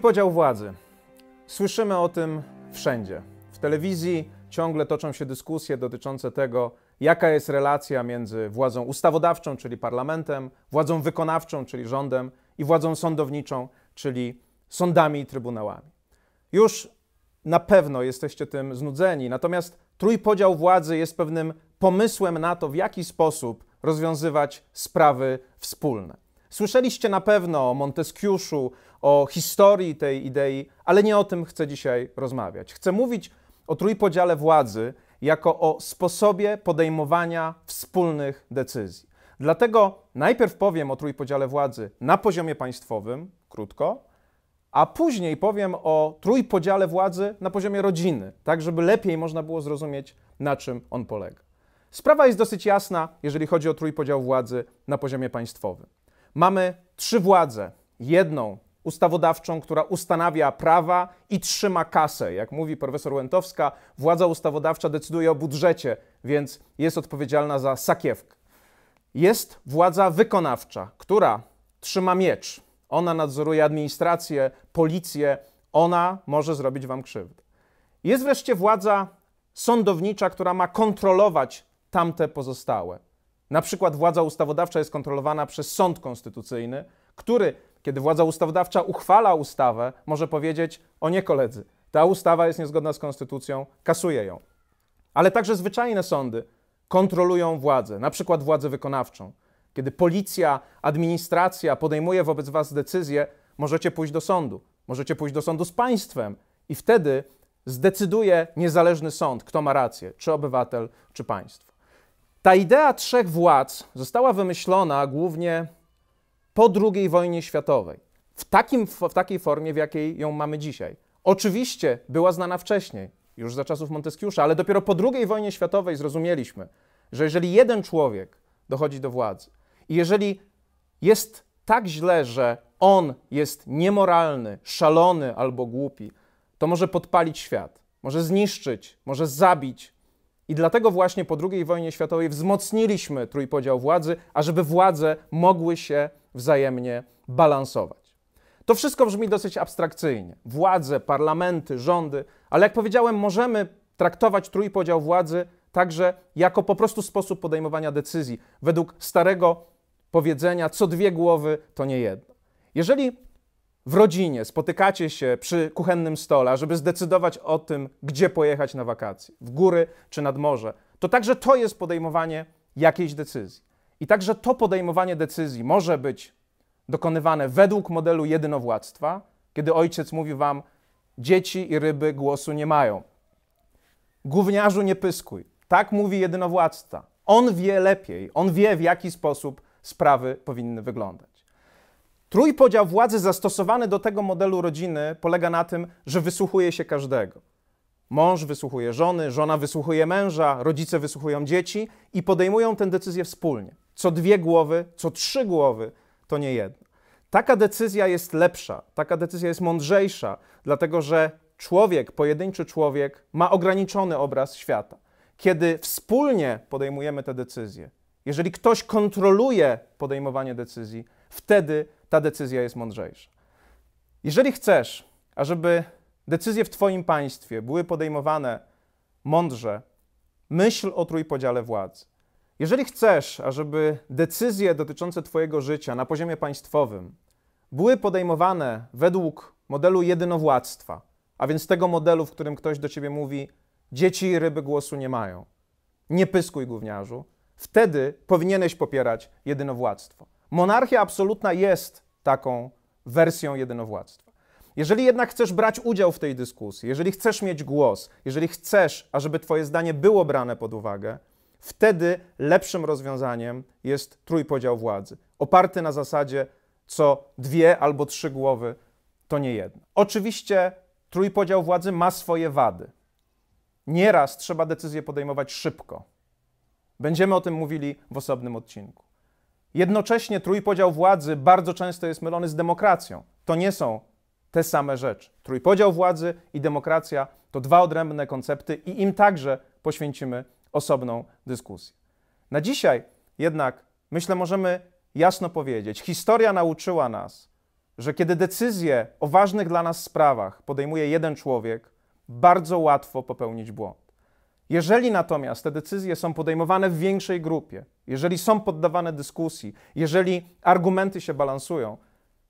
podział władzy. Słyszymy o tym wszędzie. W telewizji ciągle toczą się dyskusje dotyczące tego, jaka jest relacja między władzą ustawodawczą, czyli parlamentem, władzą wykonawczą, czyli rządem, i władzą sądowniczą, czyli sądami i trybunałami. Już na pewno jesteście tym znudzeni, natomiast trójpodział władzy jest pewnym pomysłem na to, w jaki sposób rozwiązywać sprawy wspólne. Słyszeliście na pewno o Monteskiuszu, o historii tej idei, ale nie o tym chcę dzisiaj rozmawiać. Chcę mówić o trójpodziale władzy jako o sposobie podejmowania wspólnych decyzji. Dlatego najpierw powiem o trójpodziale władzy na poziomie państwowym, krótko, a później powiem o trójpodziale władzy na poziomie rodziny, tak żeby lepiej można było zrozumieć, na czym on polega. Sprawa jest dosyć jasna, jeżeli chodzi o trójpodział władzy na poziomie państwowym mamy trzy władze. Jedną ustawodawczą, która ustanawia prawa i trzyma kasę. Jak mówi profesor Łętowska, władza ustawodawcza decyduje o budżecie, więc jest odpowiedzialna za sakiewkę. Jest władza wykonawcza, która trzyma miecz. Ona nadzoruje administrację, policję, ona może zrobić wam krzywdę. Jest wreszcie władza sądownicza, która ma kontrolować tamte pozostałe. Na przykład władza ustawodawcza jest kontrolowana przez sąd konstytucyjny, który, kiedy władza ustawodawcza uchwala ustawę, może powiedzieć: O nie, koledzy, ta ustawa jest niezgodna z konstytucją, kasuje ją. Ale także zwyczajne sądy kontrolują władzę, na przykład władzę wykonawczą. Kiedy policja, administracja podejmuje wobec was decyzję, możecie pójść do sądu, możecie pójść do sądu z państwem i wtedy zdecyduje niezależny sąd, kto ma rację, czy obywatel, czy państwo. Ta idea trzech władz została wymyślona głównie po II wojnie światowej, w, takim, w takiej formie, w jakiej ją mamy dzisiaj. Oczywiście była znana wcześniej, już za czasów Monteskiusza, ale dopiero po II wojnie światowej zrozumieliśmy, że jeżeli jeden człowiek dochodzi do władzy i jeżeli jest tak źle, że on jest niemoralny, szalony albo głupi, to może podpalić świat, może zniszczyć, może zabić, i dlatego właśnie po II wojnie światowej wzmocniliśmy trójpodział władzy, ażeby władze mogły się wzajemnie balansować. To wszystko brzmi dosyć abstrakcyjnie. Władze, parlamenty, rządy, ale jak powiedziałem, możemy traktować trójpodział władzy także jako po prostu sposób podejmowania decyzji. Według starego powiedzenia, co dwie głowy, to nie jedno. Jeżeli w rodzinie spotykacie się przy kuchennym stole, żeby zdecydować o tym, gdzie pojechać na wakacje, w góry czy nad morze, to także to jest podejmowanie jakiejś decyzji. I także to podejmowanie decyzji może być dokonywane według modelu jedynowładztwa, kiedy ojciec mówi wam, dzieci i ryby głosu nie mają. Gówniarzu nie pyskuj. Tak mówi jedynowładca. On wie lepiej, on wie w jaki sposób sprawy powinny wyglądać. Trójpodział władzy zastosowany do tego modelu rodziny polega na tym, że wysłuchuje się każdego. Mąż wysłuchuje żony, żona wysłuchuje męża, rodzice wysłuchują dzieci i podejmują tę decyzję wspólnie. Co dwie głowy, co trzy głowy, to nie jedno. Taka decyzja jest lepsza, taka decyzja jest mądrzejsza, dlatego że człowiek, pojedynczy człowiek ma ograniczony obraz świata. Kiedy wspólnie podejmujemy te decyzje, jeżeli ktoś kontroluje podejmowanie decyzji, wtedy ta decyzja jest mądrzejsza. Jeżeli chcesz, ażeby decyzje w Twoim państwie były podejmowane mądrze, myśl o trójpodziale władzy. Jeżeli chcesz, ażeby decyzje dotyczące Twojego życia na poziomie państwowym były podejmowane według modelu jedynowładztwa, a więc tego modelu, w którym ktoś do Ciebie mówi: Dzieci i ryby głosu nie mają, nie pyskuj gówniarzu, wtedy powinieneś popierać jedynowładztwo. Monarchia absolutna jest taką wersją jedynowładztwa. Jeżeli jednak chcesz brać udział w tej dyskusji, jeżeli chcesz mieć głos, jeżeli chcesz, ażeby Twoje zdanie było brane pod uwagę, wtedy lepszym rozwiązaniem jest trójpodział władzy, oparty na zasadzie co dwie albo trzy głowy to nie jedno. Oczywiście trójpodział władzy ma swoje wady. Nieraz trzeba decyzje podejmować szybko. Będziemy o tym mówili w osobnym odcinku. Jednocześnie trójpodział władzy bardzo często jest mylony z demokracją. To nie są te same rzeczy. Trójpodział władzy i demokracja to dwa odrębne koncepty i im także poświęcimy osobną dyskusję. Na dzisiaj jednak myślę, możemy jasno powiedzieć: historia nauczyła nas, że kiedy decyzje o ważnych dla nas sprawach podejmuje jeden człowiek, bardzo łatwo popełnić błąd. Jeżeli natomiast te decyzje są podejmowane w większej grupie, jeżeli są poddawane dyskusji, jeżeli argumenty się balansują,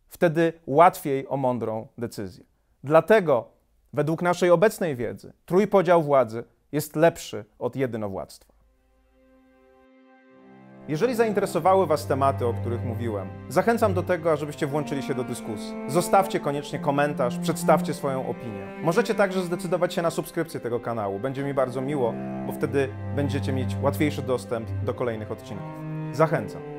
wtedy łatwiej o mądrą decyzję. Dlatego, według naszej obecnej wiedzy, trójpodział władzy jest lepszy od jedynowładztwa. Jeżeli zainteresowały Was tematy, o których mówiłem, zachęcam do tego, abyście włączyli się do dyskusji. Zostawcie koniecznie komentarz, przedstawcie swoją opinię. Możecie także zdecydować się na subskrypcję tego kanału. Będzie mi bardzo miło, bo wtedy będziecie mieć łatwiejszy dostęp do kolejnych odcinków. Zachęcam.